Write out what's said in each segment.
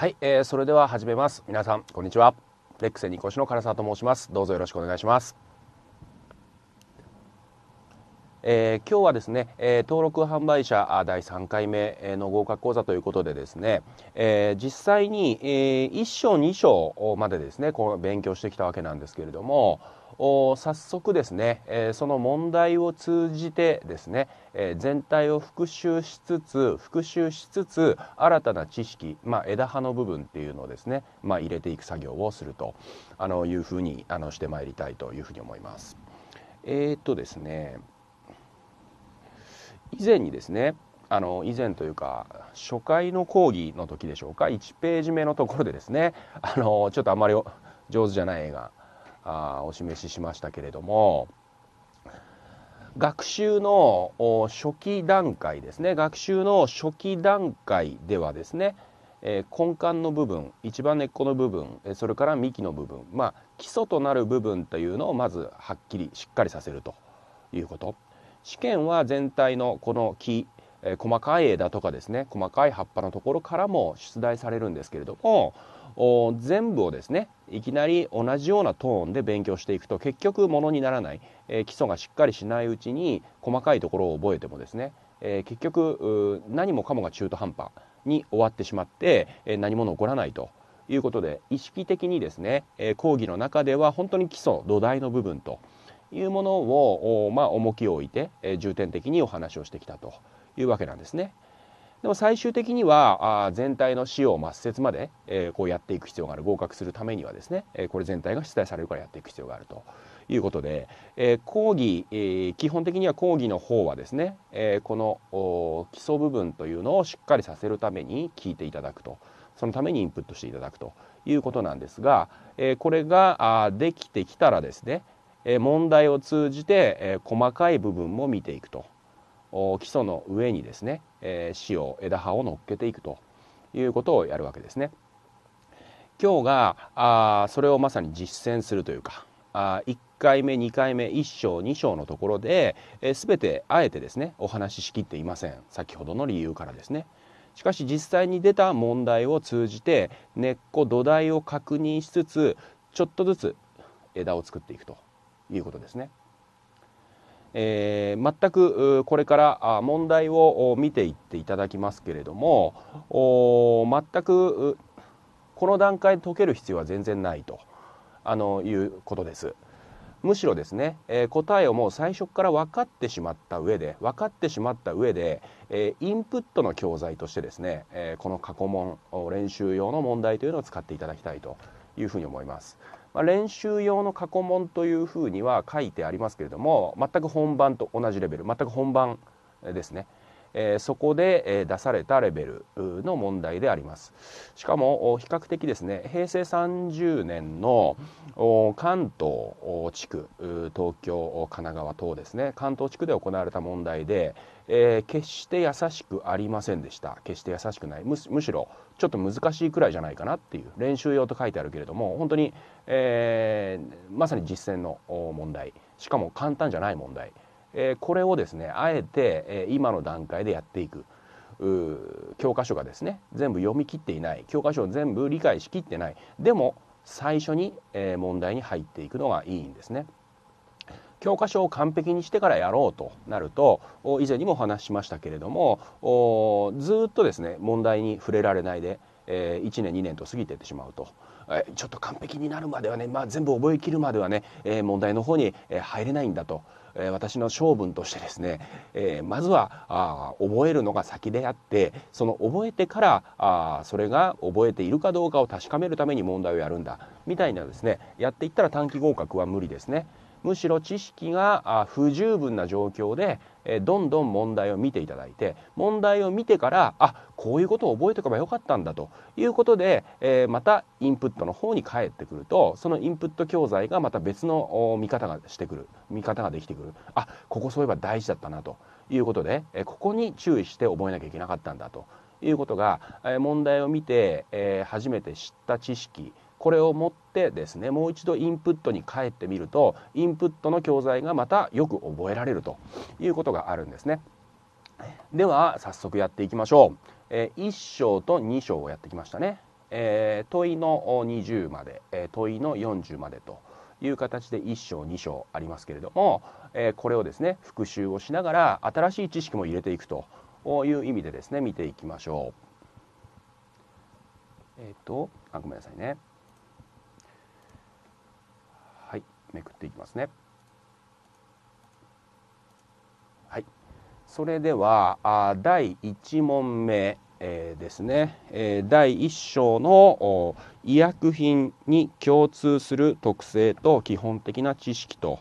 はい、えー、それでは始めます。皆さん、こんにちは。レックスニコシの唐沢と申します。どうぞよろしくお願いします。えー、今日はですね、えー、登録販売者第3回目の合格講座ということでですね、えー、実際に、え1章2章までですねこう勉強してきたわけなんですけれども、早速ですね、えその問題を通じてですね、え全体を復習しつつ復習しつつ新たな知識、まあ、枝葉の部分っていうのをですね、まあ、入れていく作業をするとあのいうふうにあのしてまいりたいというふうに思います。えー、っとですね以前にですねあの以前というか初回の講義の時でしょうか1ページ目のところでですねあのちょっとあんまり上手じゃない絵があお示ししましたけれども学習の初期段階ですね学習の初期段階ではですね、えー、根幹の部分一番根っこの部分それから幹の部分まあ基礎となる部分というのをまずはっきりしっかりさせるということ。試験は全体のこの木、えー、細かい枝とかですね細かい葉っぱのところからも出題されるんですけれども全部をですねいきなり同じようなトーンで勉強していくと結局ものにならない、えー、基礎がしっかりしないうちに細かいところを覚えてもですね、えー、結局何もかもが中途半端に終わってしまって、えー、何も残らないということで意識的にですね、えー、講義の中では本当に基礎土台の部分というものを、まあ、重きを置いて、えー、重点的にお話をしてきたと。いうわけなんですね。でも最終的にはあ全体の使用抹殺まで、えー、こうやっていく必要がある合格するためにはですね、えー、これ全体が出題されるからやっていく必要があるということで、えー、講義、えー、基本的には講義の方はですね、えー、この基礎部分というのをしっかりさせるために聞いていただくとそのためにインプットしていただくということなんですが、えー、これがあできてきたらですね問題を通じて、えー、細かい部分も見ていくと基礎の上にですね、えー、枝を枝葉を乗っけていくということをやるわけですね。今日があそれをまさに実践するというかあ1回目2回目1章2章のところで、えー、全てあえてですねお話ししきっていません先ほどの理由からですね。しかし実際に出た問題を通じて根っこ土台を確認しつつちょっとずつ枝を作っていくということですね。えー、全くこれから問題を見ていっていただきますけれども全くこの段階で解ける必要は全然ないとあのいうことです。むしろですね、えー、答えをもう最初から分かってしまった上で分かってしまった上で、えー、インプットの教材としてですね、えー、この過去問練習用の問題というのを使っていただきたいというふうに思います。まあ、練習用の過去問というふうには書いてありますけれども全く本番と同じレベル全く本番ですね、えー、そこで出されたレベルの問題でありますしかも比較的ですね平成30年の関東地区東京神奈川等ですね関東地区で行われた問題で、えー、決して優しくありませんでした決して優しくないむしろちょっと難しいくらいじゃないかなっていう練習用と書いてあるけれども本当に、えー、まさに実践の問題しかも簡単じゃない問題、えー、これをですねあえて、えー、今の段階でやっていく。教科書がですね全部読み切っていない教科書を全部理解しきってないでも最初に、え問題に入っていくのがいいんですね。教科書を完璧にしてからやろうとなると以前にもお話ししましたけれどもずっとですね問題に触れられないで、え1年2年と過ぎていってしまうと。ちょっと完璧になるまではね、まあ、全部覚えきるまではね、え問題の方に入れないんだと、え私の性分としてですね、えまずはあ覚えるのが先であってその覚えてからあそれが覚えているかどうかを確かめるために問題をやるんだみたいなですねやっていったら短期合格は無理ですね。むしろ知識が不十分な状況でどんどん問題を見ていただいて問題を見てからあこういうことを覚えておけばよかったんだということで、えまたインプットの方に返ってくるとそのインプット教材がまた別の見方がしてくる見方ができてくるあここそういえば大事だったなということで、ここに注意して覚えなきゃいけなかったんだということが、問題を見て、初めて知った知識これを持ってですねもう一度インプットに帰ってみるとインプットの教材がまたよく覚えられるということがあるんですね。では早速やっていきましょう。えー、1章と2章をやってきましたね。えー、問いの20まで、えー、問いの40までという形で1章2章ありますけれども、えー、これをですね復習をしながら新しい知識も入れていくという意味でですね見ていきましょう。えっ、とあごめんなさいね。めくっていきますね。はい、それではあ第1問目、えー、ですね、えー、第1章の医薬品に共通する特性と基本的な知識と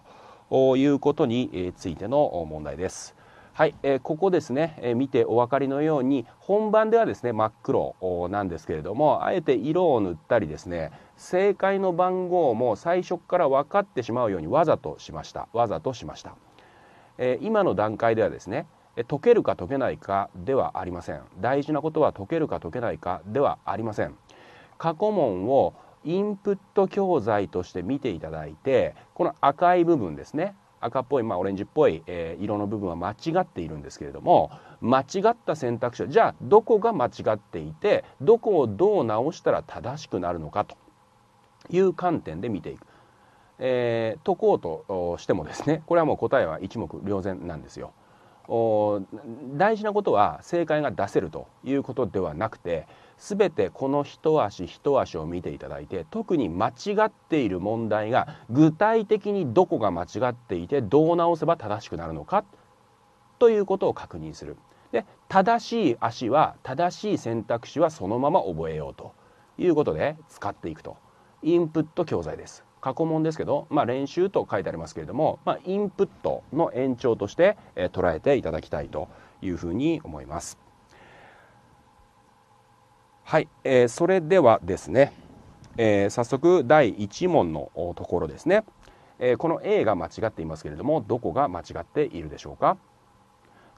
いうことについての問題です。はい、えー、ここですね、えー、見てお分かりのように本番ではですね真っ黒なんですけれどもあえて色を塗ったりですね正解の番号も最初から分かってしまうようにわざとしましたわざとしました、えー、今の段階ではですね解けるか解けないかではありません大事なことは解けるか解けないかではありません過去問をインプット教材として見ていただいてこの赤い部分ですね赤っぽい、まあ、オレンジっぽい、えー、色の部分は間違っているんですけれども間違った選択肢じゃあどこが間違っていてどこをどう直したら正しくなるのかという観点で見ていく。えー、解こうとしてもですねこれはもう答えは一目瞭然なんですよ。大事なことは正解が出せるということではなくて全てこの一足一足を見ていただいて特に間違っている問題が具体的にどこが間違っていてどう直せば正しくなるのかということを確認する。で正しい足は正しい選択肢はそのまま覚えようということで使っていくとインプット教材です。過去問ですけど、まあ、練習と書いてありますけれども、まあ、インプットの延長として、え捉えていただきたいというふうに思います。はい、えー、それではですね、えー、早速第1問のところですね、えー、この A が間違っていますけれどもどこが間違っているでしょうか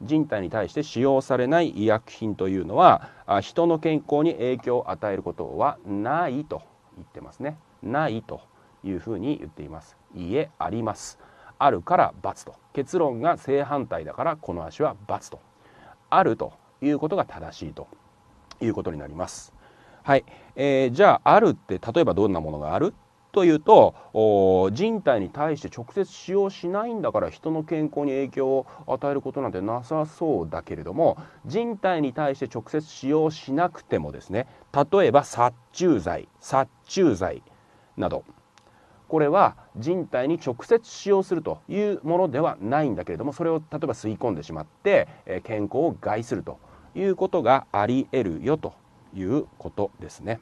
人体に対して使用されない医薬品というのは人の健康に影響を与えることはないと言ってますねないというふうに言っていますいえありますあるから×と結論が正反対だからこの足は×とあるということが正しいということになります。はい、えー、じゃああるって例えばどんなものがあるというと人体に対して直接使用しないんだから人の健康に影響を与えることなんてなさそうだけれども人体に対して直接使用しなくてもですね例えば殺虫剤殺虫剤などこれは人体に直接使用するというものではないんだけれどもそれを例えば吸い込んでしまって健康を害すると。いうことがあり得るよということですね。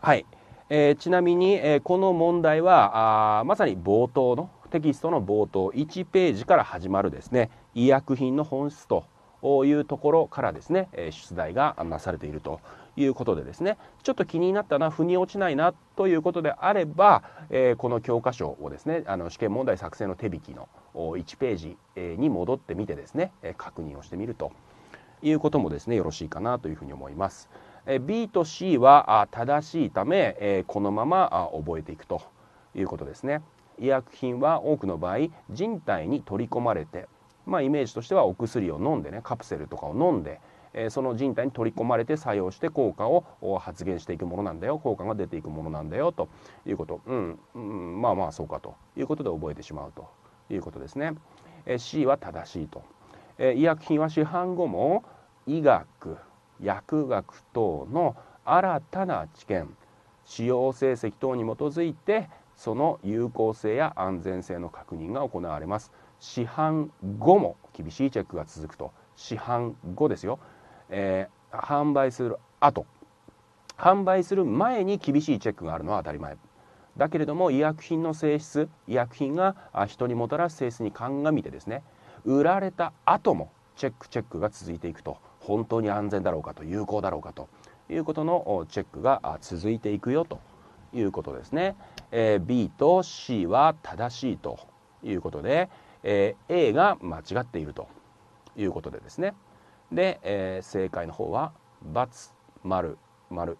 はい、えー、ちなみに、えー、この問題はあまさに冒頭のテキストの冒頭1ページから始まるですね医薬品の本質というところからですね、え出題がなされているということでですねちょっと気になったな腑に落ちないなということであれば、えー、この教科書をですねあの試験問題作成の手引きの1ページに戻ってみてですね確認をしてみると。いうこともですねよろしいかなというふうに思います。B と C は正しいためこのまま覚えていくということですね。医薬品は多くの場合人体に取り込まれて、まあ、イメージとしてはお薬を飲んでねカプセルとかを飲んでその人体に取り込まれて作用して効果を発現していくものなんだよ効果が出ていくものなんだよということ、うん、うん、まあまあそうかということで覚えてしまうということですね。C は正しいと医薬品は市販後も医学薬学等の新たな知見使用成績等に基づいてその有効性や安全性の確認が行われます市販後も厳しいチェックが続くと市販後ですよ、えー、販売する後販売する前に厳しいチェックがあるのは当たり前だけれども医薬品の性質医薬品が人にもたらす性質に鑑みてですね売られた後もチェックチェックが続いていくと本当に安全だろうかと有効だろうかということのチェックが続いていくよということですね。え B と C は正しいということで、え A が間違っているということでですね。で、え正解の方は×丸丸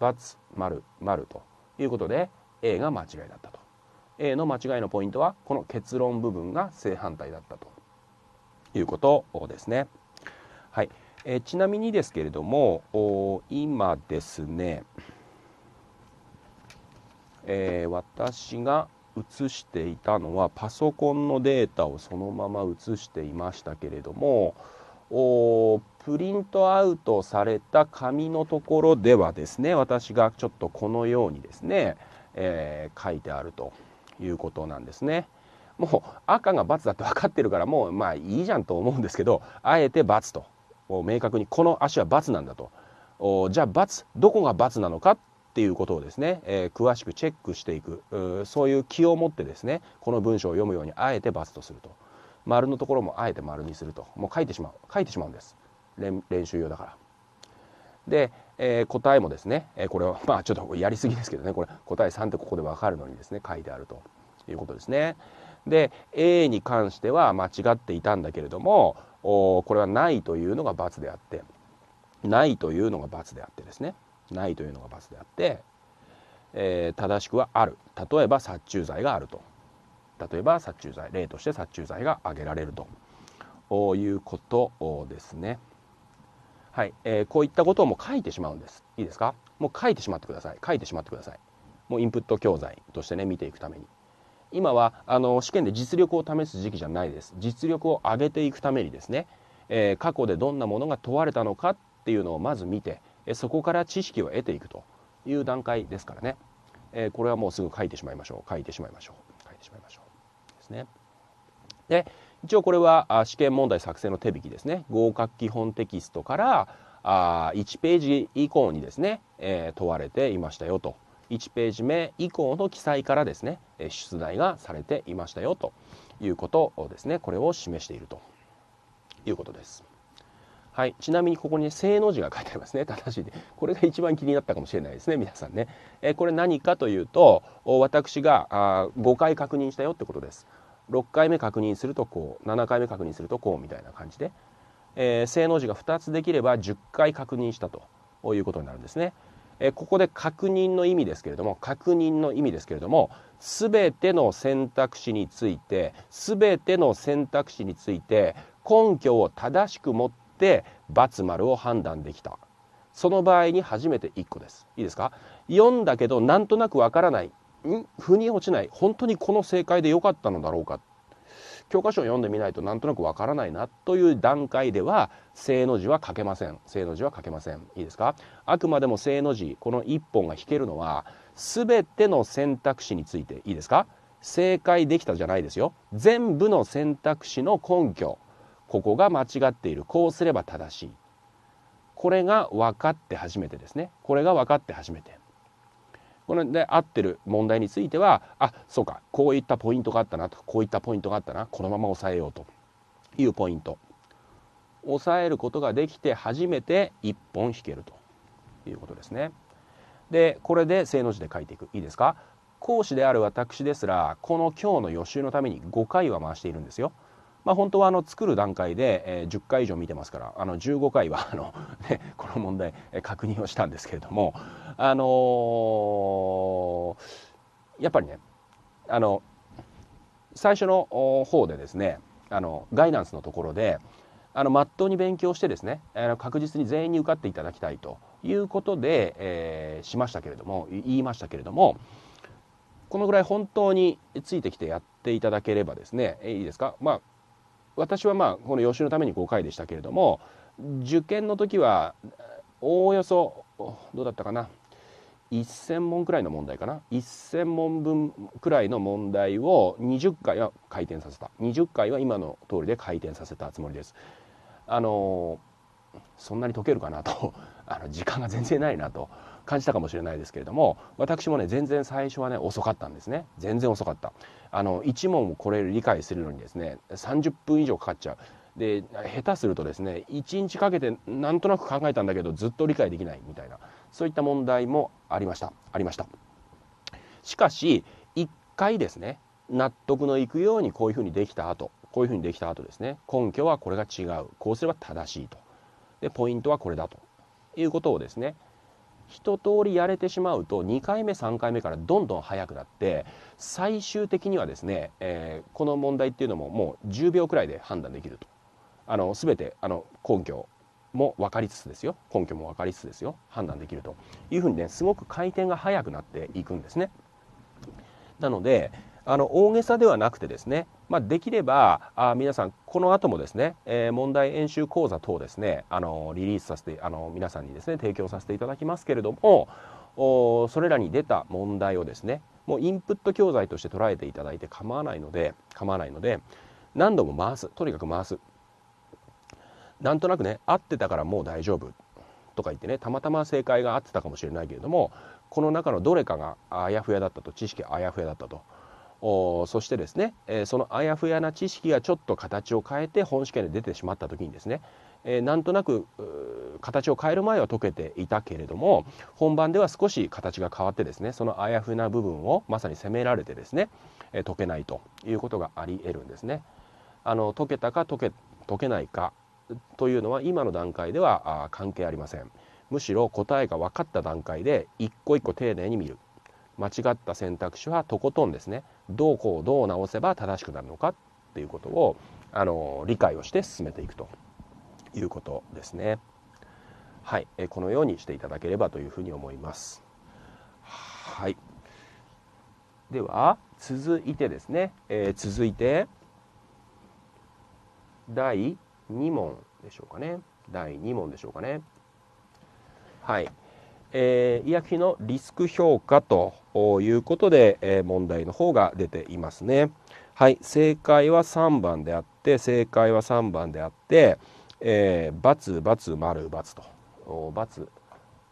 ×丸丸ということで A が間違いだったと。A の間違いのポイントはこの結論部分が正反対だったということですね。はい。えちなみにですけれども今ですね、えー、私が写していたのはパソコンのデータをそのまま写していましたけれどもプリントアウトされた紙のところではですね私がちょっとこのようにですね、えー、書いてあるということなんですね。もう赤が×だって分かってるからもうまあいいじゃんと思うんですけどあえて×と明確にこの足は×なんだとじゃあ×どこが×なのかっていうことをですね、えー、詳しくチェックしていくそういう気を持ってですねこの文章を読むようにあえて×とすると丸のところもあえて丸にするともう書いてしまう書いてしまうんです練習用だから。で、えー、答えもですね、えー、これは まあちょっとやりすぎですけどねこれ答え3ってここで分かるのにですね書いてあるということですね。で A に関しては間違っていたんだけれどもこれはないというのが罰であってないというのが罰であってですねないというのが罰であって、えー、正しくはある例えば殺虫剤があると例えば殺虫剤例として殺虫剤が挙げられるということですねはい、えー、こういったことをもう書いてしまうんですいいですかもう書いてしまってください書いてしまってくださいもうインプット教材としてね見ていくために今はあの試験で実力を試す時期じゃないです実力を上げていくためにですね、えー、過去でどんなものが問われたのかっていうのをまず見てそこから知識を得ていくという段階ですからね、えー、これはもうすぐ書いてしまいましょう書いてしまいましょう書いてしまいましょうですねで一応これは試験問題作成の手引きですね合格基本テキストからあ1ページ以降にですね、えー、問われていましたよと1ページ目以降の記載からですね出題がされていましたよということですねこれを示しているということです。はい、ちなみにここに、ね、正の字が書いてありますね正しいでこれが一番気になったかもしれないですね皆さんね、えこれ何かというと私があ5回確認したよってことです6回目確認するとこう7回目確認するとこうみたいな感じで、えー、正の字が2つできれば10回確認したということになるんですねえここで確認の意味ですけれども確認の意味ですけれども全ての選択肢について全ての選択肢について根拠を正しく持って×丸を判断できたその場合に初めて1個ですいいですか読んだけどなんとなくわからない腑に落ちない本当にこの正解で良かったのだろうか教科書を読んでみないとなんとなくわからないなという段階では正の字は書けません正の字は書けませんいいですかあくまでも正の字この一本が引けるのは全ての選択肢についていいですか正解できたじゃないですよ全部の選択肢の根拠ここが間違っているこうすれば正しいこれが分かって初めてですねこれが分かって初めてこので合ってる問題についてはあそうかこういったポイントがあったなとこういったポイントがあったなこのまま抑えようというポイント抑えることができて初めて1本引けるということですね。でこれで正の字で書いていくいいですか講師である私ですらこの今日の予習のために5回は回しているんですよ。まあ、本当はあの作る段階で、え10回以上見てますからあの15回はあのね、この問題、え確認をしたんですけれども、あのー、やっぱりねあの最初の方でですねあのガイナンスのところであのまっとうに勉強してですねあの確実に全員に受かっていただきたいということで、えー、しましたけれども言いましたけれどもこのぐらい本当についてきてやっていただければですねいいですかまあ私はまあこの予習のために5回でしたけれども受験の時はおおよそどうだったかな1,000問くらいの問題かな1,000問分くらいの問題を20回は回転させた20回は今の通りで回転させたつもりです。あのそんなに解けるかなと あの時間が全然ないなと感じたかもしれないですけれども私もね全然最初はね遅かったんですね全然遅かったあの1問をこれ理解するのにですね30分以上かかっちゃうで下手するとですね1日かけてなんとなく考えたんだけどずっと理解できないみたいなそういった問題もありましたありましたしかし1回ですね納得のいくようにこういうふうにできた後こういうふうにできた後ですね根拠はこれが違うこうすれば正しいとでポイントはこれだということをですね一通りやれてしまうと2回目3回目からどんどん速くなって最終的にはですね、えー、この問題っていうのももう10秒くらいで判断できるとあの全てあの根拠も分かりつつですよ根拠も分かりつつですよ判断できるというふうにねすごく回転が速くなっていくんですね。なのであの大げさではなくてですね、まあ、できればあ皆さんこの後もですね、えー、問題演習講座等ですねあのリリースさせてあの皆さんにですね提供させていただきますけれどもおそれらに出た問題をですねもうインプット教材として捉えていただいて構わないので構わないので何度も回すとにかく回すなんとなくね合ってたからもう大丈夫とか言ってねたまたま正解が合ってたかもしれないけれどもこの中のどれかがあやふやだったと知識あやふやだったとそしてですね、えそのあやふやな知識がちょっと形を変えて本試験で出てしまった時にですね、えなんとなく形を変える前は解けていたけれども本番では少し形が変わってですねそのあやふやな部分をまさに責められてですね、え解けないということがありえるんですね。あの解けたか解け解けないかというのは今の段階では関係ありません。むしろ答えが分かった段階で一個一個丁寧に見る間違った選択肢はとことんですねどうこうどう直せば正しくなるのかっていうことをあの理解をして進めていくということですね。はい、えこのようにしていただければというふうに思います。はい、では続いてですね、えー、続いて第2問でしょうかね第2問でしょうかねはいえー、医薬品のリスク評価ということで、えー、問題の方が出ていますね。はい、正解は3番であって正解は3番であって、えー、××丸×と×。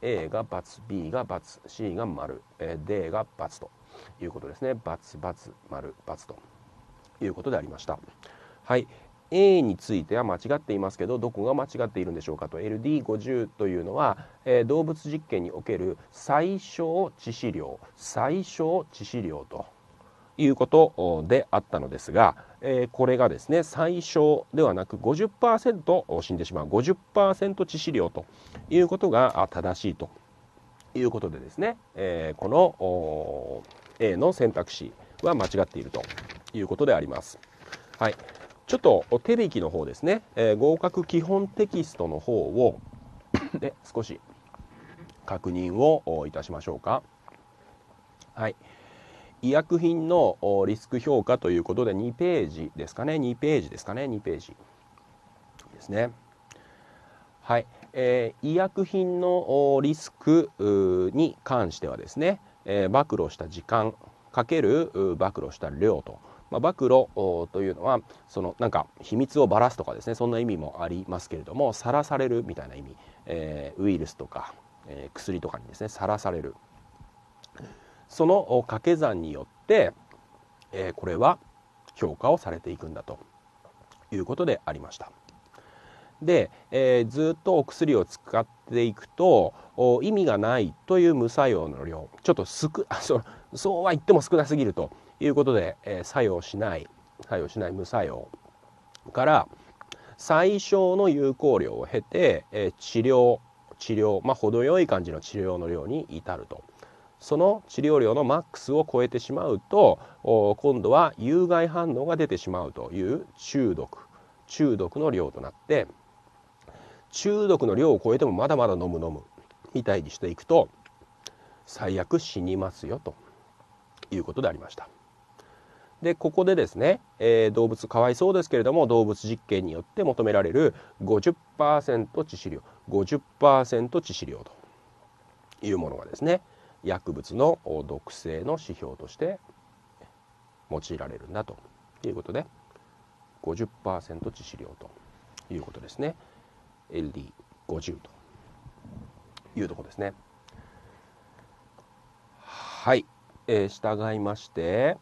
A が ×B が ×C が丸、えー、D が×ということですね。××丸×ということでありました。はい、A については間違っていますけどどこが間違っているんでしょうかと LD50 というのは、えー、動物実験における最小致死量最小致死量ということであったのですが、えー、これがですね最小ではなく50%死んでしまう50%致死量ということが正しいということでですね、えー、この A の選択肢は間違っているということであります。はいちょっと手引きの方ですね、えー、合格基本テキストの方を で少し確認をいたしましょうか。はい、医薬品のリスク評価ということで2ページですかね2ページですかね2ページですね。はい、えー、医薬品のリスクに関してはですね、えー、暴露した時間かける暴露した量と。まあ、暴露というのはそのなんか秘密をばらすとかですねそんな意味もありますけれどもさらされるみたいな意味、えー、ウイルスとか、えー、薬とかにですねさらされるその掛け算によって、えー、これは評価をされていくんだということでありました。で、えー、ずっとお薬を使っていくと意味がないという無作用の量ちょっと少あそそうは言っても少なすぎるということで、えー、作用しない作用しない無作用から最小の有効量を経て、えー、治療治療まあ程よい感じの治療の量に至るとその治療量のマックスを超えてしまうと今度は有害反応が出てしまうという中毒中毒の量となって中毒の量を超えてもまだまだ飲む飲むみたいにしていくと最悪死にますよということでありました。で、ここでですね、えー、動物かわいそうですけれども、動物実験によって求められる50%致死量、50%致死量というものがですね、薬物の毒性の指標として用いられるんだということで、50%致死量ということですね。LD50 というとこですね。はい、えー、従いまして、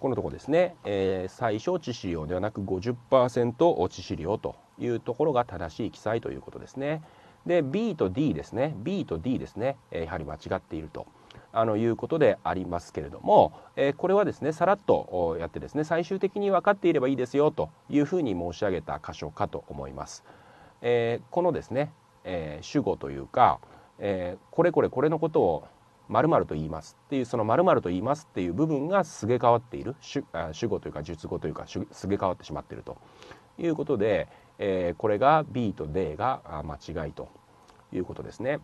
このとこですね、えー、最小致死量ではなく50%致死量というところが正しい記載ということですね。で B と D ですね B と D ですね、えー、やはり間違っていると。あのいうことでありますけれども、えー、これはですねさらっとやってですね最終的に分かっていればいいですよというふうに申し上げた箇所かと思います。えー、このですね、えー、主語というか、えこれこれこれのことを「まると言いますっていうそのまると言いますっていう部分がすげ替わっている主主語というか述語というかすげ替わってしまっているということで、えー、これが B と D が間違いということですね。